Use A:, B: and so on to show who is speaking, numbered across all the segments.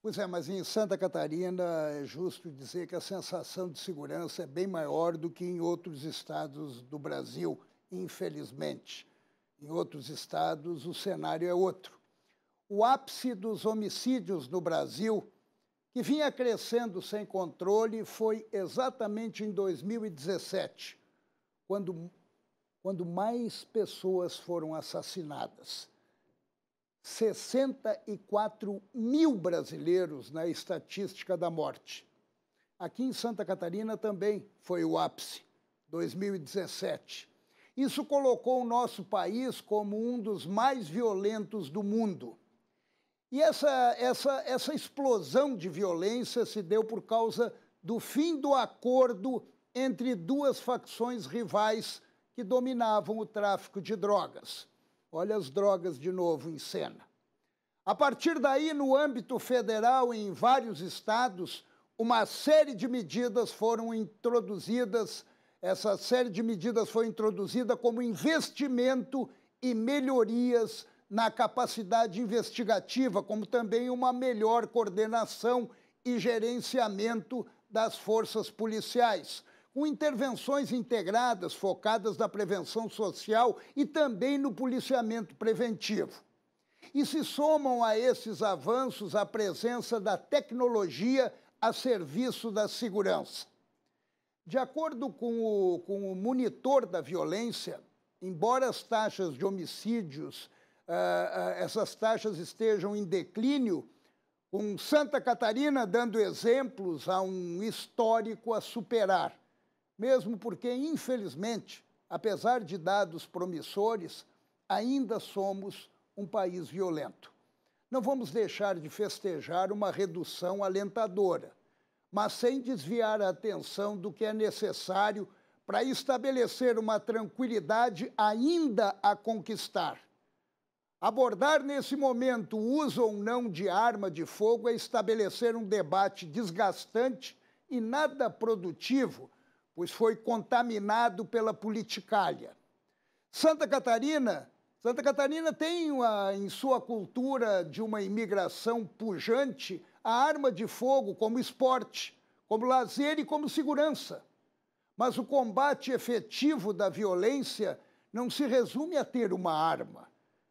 A: Pois é, mas em Santa Catarina é justo dizer que a sensação de segurança é bem maior do que em outros estados do Brasil, infelizmente. Em outros estados o cenário é outro. O ápice dos homicídios no Brasil, que vinha crescendo sem controle, foi exatamente em 2017, quando, quando mais pessoas foram assassinadas. 64 mil brasileiros na estatística da morte. Aqui em Santa Catarina também foi o ápice, 2017. Isso colocou o nosso país como um dos mais violentos do mundo. E essa, essa, essa explosão de violência se deu por causa do fim do acordo entre duas facções rivais que dominavam o tráfico de drogas. Olha as drogas de novo em cena. A partir daí, no âmbito federal e em vários estados, uma série de medidas foram introduzidas. Essa série de medidas foi introduzida como investimento e melhorias na capacidade investigativa, como também uma melhor coordenação e gerenciamento das forças policiais com intervenções integradas focadas na prevenção social e também no policiamento preventivo. E se somam a esses avanços a presença da tecnologia a serviço da segurança. De acordo com o, com o monitor da violência, embora as taxas de homicídios, ah, ah, essas taxas estejam em declínio, com Santa Catarina dando exemplos a um histórico a superar mesmo porque, infelizmente, apesar de dados promissores, ainda somos um país violento. Não vamos deixar de festejar uma redução alentadora, mas sem desviar a atenção do que é necessário para estabelecer uma tranquilidade ainda a conquistar. Abordar nesse momento o uso ou não de arma de fogo é estabelecer um debate desgastante e nada produtivo pois foi contaminado pela politicalha. Santa Catarina, Santa Catarina tem uma, em sua cultura de uma imigração pujante a arma de fogo como esporte, como lazer e como segurança. Mas o combate efetivo da violência não se resume a ter uma arma,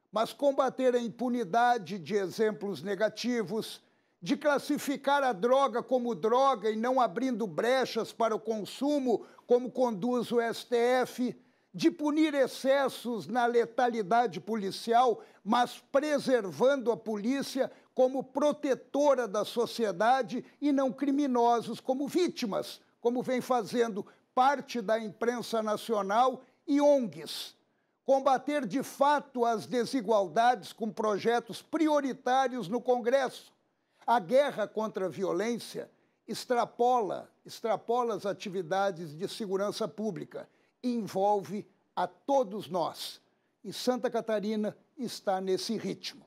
A: mas combater a impunidade de exemplos negativos, de classificar a droga como droga e não abrindo brechas para o consumo, como conduz o STF, de punir excessos na letalidade policial, mas preservando a polícia como protetora da sociedade e não criminosos como vítimas, como vem fazendo parte da imprensa nacional e ONGs. Combater de fato as desigualdades com projetos prioritários no Congresso, a guerra contra a violência extrapola, extrapola as atividades de segurança pública e envolve a todos nós. E Santa Catarina está nesse ritmo.